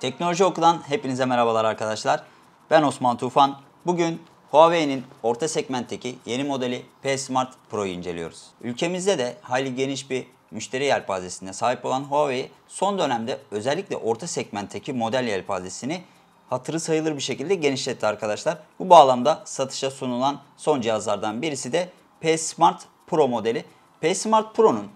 Teknoloji Oku'dan hepinize merhabalar arkadaşlar. Ben Osman Tufan. Bugün Huawei'nin orta segmentteki yeni modeli P Smart Pro'yu inceliyoruz. Ülkemizde de hayli geniş bir müşteri yelpazesine sahip olan Huawei son dönemde özellikle orta segmentteki model yelpazesini hatırı sayılır bir şekilde genişletti arkadaşlar. Bu bağlamda satışa sunulan son cihazlardan birisi de P Smart Pro modeli. P Smart Pro'nun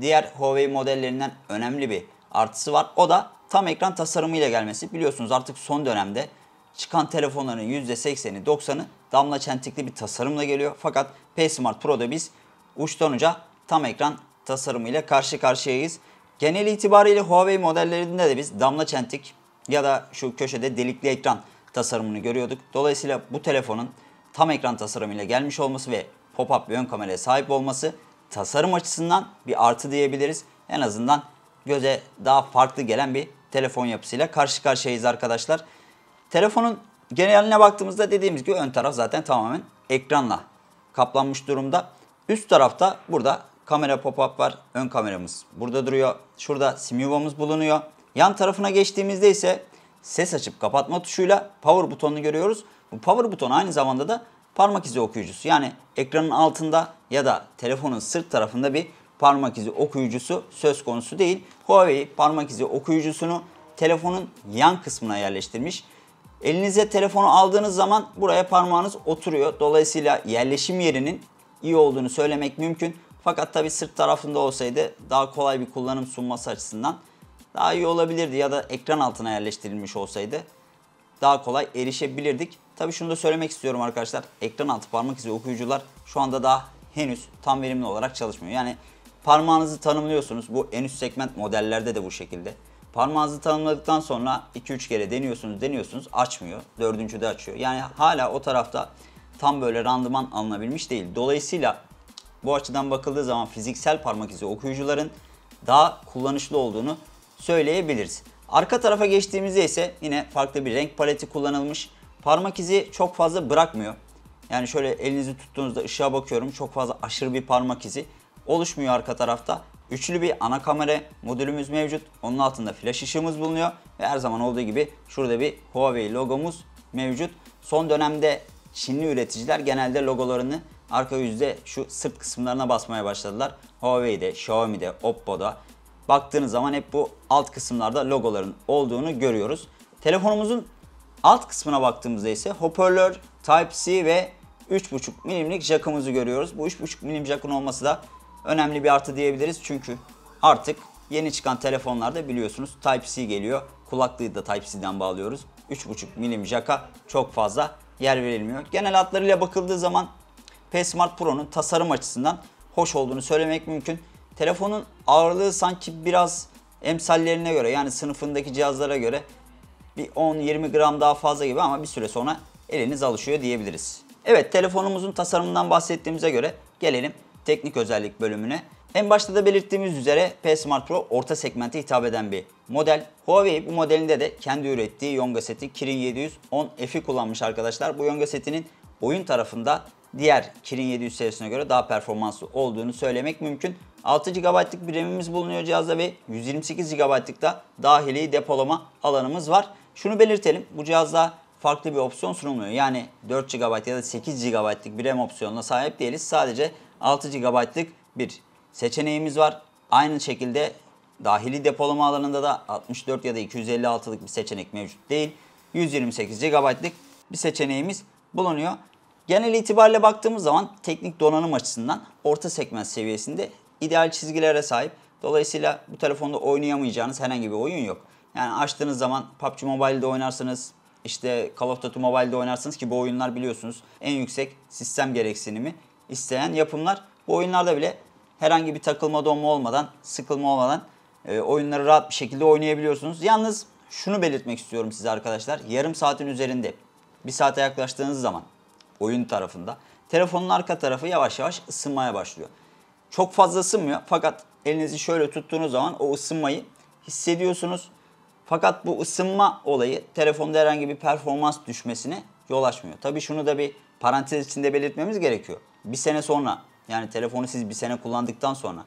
diğer Huawei modellerinden önemli bir artısı var. O da tam ekran tasarımıyla gelmesi. Biliyorsunuz artık son dönemde çıkan telefonların %80'i 90'ı damla çentikli bir tasarımla geliyor. Fakat P Smart Pro'da biz uçtan uca tam ekran tasarımıyla karşı karşıyayız. Genel itibariyle Huawei modellerinde de biz damla çentik ya da şu köşede delikli ekran tasarımını görüyorduk. Dolayısıyla bu telefonun tam ekran tasarımıyla gelmiş olması ve pop-up bir ön kameraya sahip olması tasarım açısından bir artı diyebiliriz. En azından göze daha farklı gelen bir telefon yapısıyla karşı karşıyayız arkadaşlar. Telefonun geneline baktığımızda dediğimiz gibi ön taraf zaten tamamen ekranla kaplanmış durumda. Üst tarafta burada kamera pop-up var. Ön kameramız burada duruyor. Şurada Simuva'mız bulunuyor. Yan tarafına geçtiğimizde ise ses açıp kapatma tuşuyla power butonunu görüyoruz. Bu power butonu aynı zamanda da parmak izi okuyucusu. Yani ekranın altında ya da telefonun sırt tarafında bir parmak izi okuyucusu söz konusu değil. Huawei parmak izi okuyucusunu telefonun yan kısmına yerleştirmiş. Elinize telefonu aldığınız zaman buraya parmağınız oturuyor. Dolayısıyla yerleşim yerinin iyi olduğunu söylemek mümkün. Fakat tabi sırt tarafında olsaydı daha kolay bir kullanım sunması açısından daha iyi olabilirdi ya da ekran altına yerleştirilmiş olsaydı daha kolay erişebilirdik. Tabi şunu da söylemek istiyorum arkadaşlar. Ekran altı parmak izi okuyucular şu anda daha henüz tam verimli olarak çalışmıyor. Yani Parmağınızı tanımlıyorsunuz. Bu en üst segment modellerde de bu şekilde. Parmağınızı tanımladıktan sonra 2-3 kere deniyorsunuz deniyorsunuz açmıyor. Dördüncü de açıyor. Yani hala o tarafta tam böyle randıman alınabilmiş değil. Dolayısıyla bu açıdan bakıldığı zaman fiziksel parmak izi okuyucuların daha kullanışlı olduğunu söyleyebiliriz. Arka tarafa geçtiğimizde ise yine farklı bir renk paleti kullanılmış. Parmak izi çok fazla bırakmıyor. Yani şöyle elinizi tuttuğunuzda ışığa bakıyorum çok fazla aşırı bir parmak izi oluşmuyor arka tarafta. Üçlü bir ana kamera modülümüz mevcut. Onun altında flash ışığımız bulunuyor. Ve her zaman olduğu gibi şurada bir Huawei logomuz mevcut. Son dönemde Çinli üreticiler genelde logolarını arka yüzde şu sırt kısımlarına basmaya başladılar. Huawei'de, Xiaomi'de, Oppo'da baktığınız zaman hep bu alt kısımlarda logoların olduğunu görüyoruz. Telefonumuzun alt kısmına baktığımızda ise hoparlör, Type-C ve 3.5 milimlik jackımızı görüyoruz. Bu 3.5 milim jackın olması da önemli bir artı diyebiliriz. Çünkü artık yeni çıkan telefonlarda biliyorsunuz Type-C geliyor. Kulaklığı da Type-C'den bağlıyoruz. 3.5 milim jaka çok fazla yer verilmiyor. Genel hatlarıyla bakıldığı zaman P Smart Pro'nun tasarım açısından hoş olduğunu söylemek mümkün. Telefonun ağırlığı sanki biraz emsallerine göre yani sınıfındaki cihazlara göre bir 10-20 gram daha fazla gibi ama bir süre sonra eliniz alışıyor diyebiliriz. Evet telefonumuzun tasarımından bahsettiğimize göre gelelim teknik özellik bölümüne. En başta da belirttiğimiz üzere P Smart Pro orta segmente hitap eden bir model. Huawei bu modelinde de kendi ürettiği Yonga seti Kirin 710 F'i kullanmış arkadaşlar. Bu Yonga setinin oyun tarafında diğer Kirin 700 serisine göre daha performanslı olduğunu söylemek mümkün. 6 GB'lık bir RAM'imiz bulunuyor cihazda ve 128 GB'lık da dahili depolama alanımız var. Şunu belirtelim bu cihazda farklı bir opsiyon sunulmuyor. Yani 4 GB ya da 8 GB'lık bir RAM opsiyonuna sahip değiliz. Sadece 6 GB'lık bir seçeneğimiz var. Aynı şekilde dahili depolama alanında da 64 ya da 256'lık bir seçenek mevcut değil. 128 GB'lık bir seçeneğimiz bulunuyor. Genel itibariyle baktığımız zaman teknik donanım açısından orta segment seviyesinde ideal çizgilere sahip. Dolayısıyla bu telefonda oynayamayacağınız herhangi bir oyun yok. Yani açtığınız zaman PUBG Mobile'de oynarsınız, işte Call of Duty Mobile'de oynarsınız ki bu oyunlar biliyorsunuz en yüksek sistem gereksinimi isteyen yapımlar. Bu oyunlarda bile herhangi bir takılma donma olmadan, sıkılma olmadan e, oyunları rahat bir şekilde oynayabiliyorsunuz. Yalnız şunu belirtmek istiyorum size arkadaşlar. Yarım saatin üzerinde bir saate yaklaştığınız zaman oyun tarafında telefonun arka tarafı yavaş yavaş ısınmaya başlıyor. Çok fazla ısınmıyor fakat elinizi şöyle tuttuğunuz zaman o ısınmayı hissediyorsunuz. Fakat bu ısınma olayı telefonda herhangi bir performans düşmesine yol açmıyor. Tabii şunu da bir parantez içinde belirtmemiz gerekiyor. Bir sene sonra yani telefonu siz bir sene kullandıktan sonra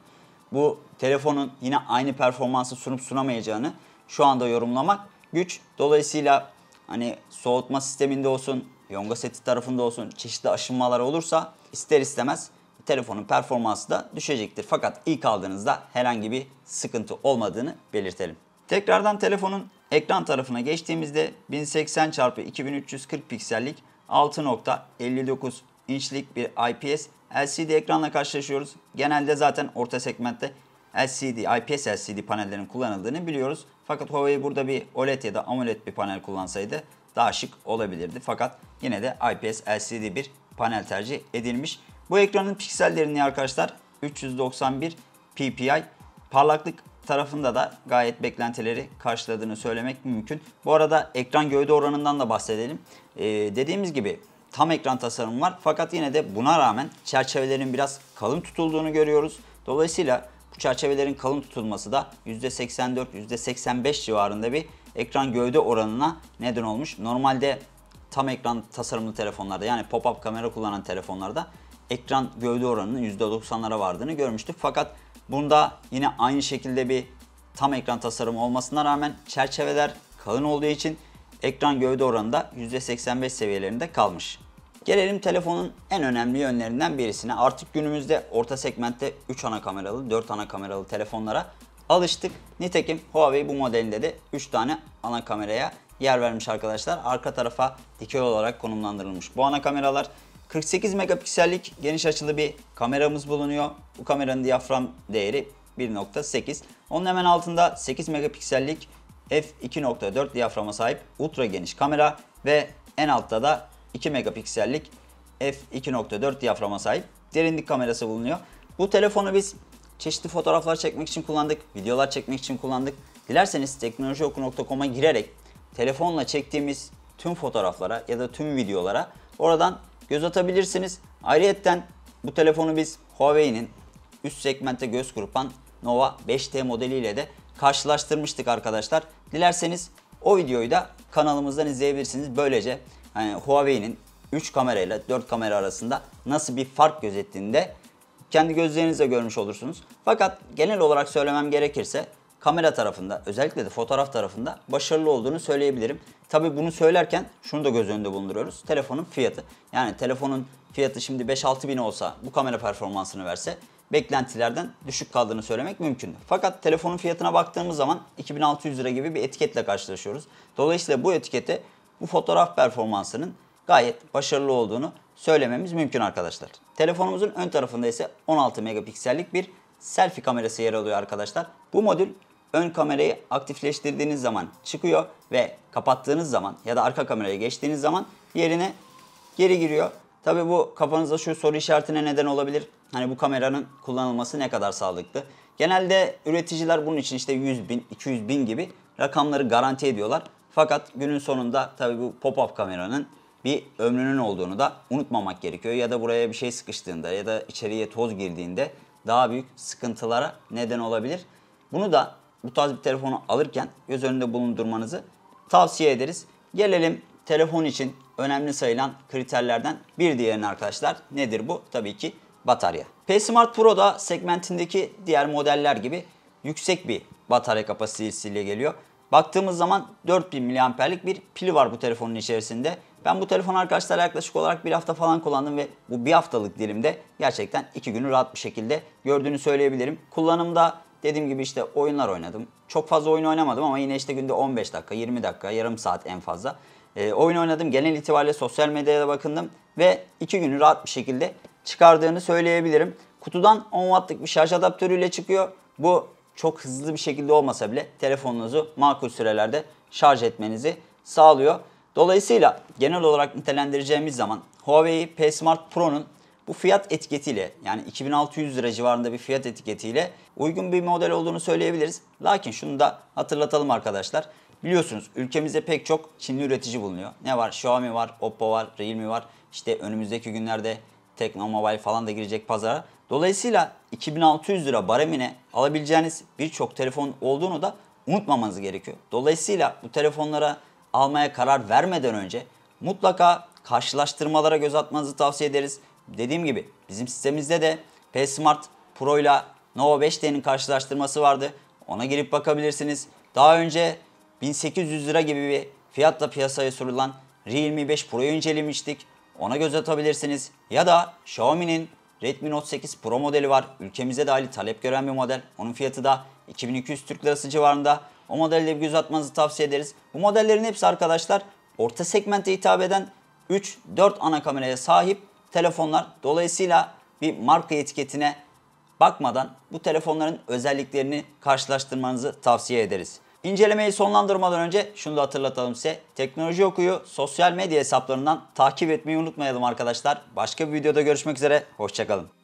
bu telefonun yine aynı performansı sunup sunamayacağını şu anda yorumlamak güç. Dolayısıyla hani soğutma sisteminde olsun, yonga seti tarafında olsun çeşitli aşınmalar olursa ister istemez telefonun performansı da düşecektir. Fakat ilk aldığınızda herhangi bir sıkıntı olmadığını belirtelim. Tekrardan telefonun Ekran tarafına geçtiğimizde 1080 x 2340 piksellik 6.59 inçlik bir IPS LCD ekranla karşılaşıyoruz. Genelde zaten orta segmentte LCD, IPS LCD panellerin kullanıldığını biliyoruz. Fakat Huawei burada bir OLED ya da AMOLED bir panel kullansaydı daha şık olabilirdi. Fakat yine de IPS LCD bir panel tercih edilmiş. Bu ekranın piksel derinliği arkadaşlar 391 ppi parlaklık tarafında da gayet beklentileri karşıladığını söylemek mümkün. Bu arada ekran gövde oranından da bahsedelim. Ee, dediğimiz gibi tam ekran tasarım var fakat yine de buna rağmen çerçevelerin biraz kalın tutulduğunu görüyoruz. Dolayısıyla bu çerçevelerin kalın tutulması da %84, %85 civarında bir ekran gövde oranına neden olmuş. Normalde tam ekran tasarımlı telefonlarda yani pop-up kamera kullanan telefonlarda ekran gövde oranının %90'lara vardığını görmüştük. Fakat bunda yine aynı şekilde bir tam ekran tasarımı olmasına rağmen çerçeveler kalın olduğu için ekran gövde oranı da %85 seviyelerinde kalmış. Gelelim telefonun en önemli yönlerinden birisine. Artık günümüzde orta segmentte 3 ana kameralı, 4 ana kameralı telefonlara alıştık. Nitekim Huawei bu modelinde de 3 tane ana kameraya yer vermiş arkadaşlar. Arka tarafa dikey olarak konumlandırılmış bu ana kameralar 48 megapiksellik geniş açılı bir kameramız bulunuyor. Bu kameranın diyafram değeri 1.8. Onun hemen altında 8 megapiksellik f2.4 diyaframa sahip ultra geniş kamera ve en altta da 2 megapiksellik f2.4 diyaframa sahip derinlik kamerası bulunuyor. Bu telefonu biz çeşitli fotoğraflar çekmek için kullandık, videolar çekmek için kullandık. Dilerseniz teknolojioku.com'a girerek telefonla çektiğimiz tüm fotoğraflara ya da tüm videolara oradan göz atabilirsiniz. Ayrıyetten bu telefonu biz Huawei'nin üst segmentte göz kırpan Nova 5T modeliyle de karşılaştırmıştık arkadaşlar. Dilerseniz o videoyu da kanalımızdan izleyebilirsiniz. Böylece yani Huawei'nin 3 kamera ile 4 kamera arasında nasıl bir fark gözettiğini de kendi gözlerinizle görmüş olursunuz. Fakat genel olarak söylemem gerekirse kamera tarafında özellikle de fotoğraf tarafında başarılı olduğunu söyleyebilirim. Tabi bunu söylerken şunu da göz önünde bulunduruyoruz. Telefonun fiyatı. Yani telefonun fiyatı şimdi 5-6 bin olsa bu kamera performansını verse beklentilerden düşük kaldığını söylemek mümkün. Fakat telefonun fiyatına baktığımız zaman 2600 lira gibi bir etiketle karşılaşıyoruz. Dolayısıyla bu etikete bu fotoğraf performansının gayet başarılı olduğunu söylememiz mümkün arkadaşlar. Telefonumuzun ön tarafında ise 16 megapiksellik bir selfie kamerası yer alıyor arkadaşlar. Bu modül ön kamerayı aktifleştirdiğiniz zaman çıkıyor ve kapattığınız zaman ya da arka kameraya geçtiğiniz zaman yerine geri giriyor. Tabii bu kafanızda şu soru işaretine neden olabilir. Hani bu kameranın kullanılması ne kadar sağlıklı? Genelde üreticiler bunun için işte 100 bin, 200 bin gibi rakamları garanti ediyorlar. Fakat günün sonunda tabii bu pop-up kameranın bir ömrünün olduğunu da unutmamak gerekiyor. Ya da buraya bir şey sıkıştığında ya da içeriye toz girdiğinde daha büyük sıkıntılara neden olabilir. Bunu da bu tarz bir telefonu alırken göz önünde bulundurmanızı tavsiye ederiz. Gelelim telefon için önemli sayılan kriterlerden bir diğerine arkadaşlar. Nedir bu? Tabii ki batarya. P Smart Pro da segmentindeki diğer modeller gibi yüksek bir batarya kapasitesiyle geliyor. Baktığımız zaman 4000 mAh'lik bir pil var bu telefonun içerisinde. Ben bu telefonu arkadaşlar yaklaşık olarak bir hafta falan kullandım ve bu bir haftalık dilimde gerçekten iki günü rahat bir şekilde gördüğünü söyleyebilirim. Kullanımda Dediğim gibi işte oyunlar oynadım. Çok fazla oyun oynamadım ama yine işte günde 15 dakika, 20 dakika, yarım saat en fazla. E, oyun oynadım. Genel itibariyle sosyal medyaya bakındım ve 2 günü rahat bir şekilde çıkardığını söyleyebilirim. Kutudan 10 wattlık bir şarj adaptörüyle çıkıyor. Bu çok hızlı bir şekilde olmasa bile telefonunuzu makul sürelerde şarj etmenizi sağlıyor. Dolayısıyla genel olarak nitelendireceğimiz zaman Huawei P Smart Pro'nun bu fiyat etiketiyle yani 2600 lira civarında bir fiyat etiketiyle uygun bir model olduğunu söyleyebiliriz. Lakin şunu da hatırlatalım arkadaşlar. Biliyorsunuz ülkemizde pek çok Çinli üretici bulunuyor. Ne var? Xiaomi var, Oppo var, Realme var. İşte önümüzdeki günlerde Tekno Mobile falan da girecek pazara. Dolayısıyla 2600 lira baremine alabileceğiniz birçok telefon olduğunu da unutmamanız gerekiyor. Dolayısıyla bu telefonlara almaya karar vermeden önce mutlaka karşılaştırmalara göz atmanızı tavsiye ederiz dediğim gibi bizim sistemimizde de P Smart Pro ile Nova 5T'nin karşılaştırması vardı. Ona girip bakabilirsiniz. Daha önce 1800 lira gibi bir fiyatla piyasaya sürülen Realme 5 Pro'yu incelemiştik. Ona göz atabilirsiniz. Ya da Xiaomi'nin Redmi Note 8 Pro modeli var. Ülkemize dahil talep gören bir model. Onun fiyatı da 2200 Türk Lirası civarında. O modelle bir göz atmanızı tavsiye ederiz. Bu modellerin hepsi arkadaşlar orta segmente hitap eden 3-4 ana kameraya sahip telefonlar. Dolayısıyla bir marka etiketine bakmadan bu telefonların özelliklerini karşılaştırmanızı tavsiye ederiz. İncelemeyi sonlandırmadan önce şunu da hatırlatalım size. Teknoloji Oku'yu sosyal medya hesaplarından takip etmeyi unutmayalım arkadaşlar. Başka bir videoda görüşmek üzere. Hoşçakalın.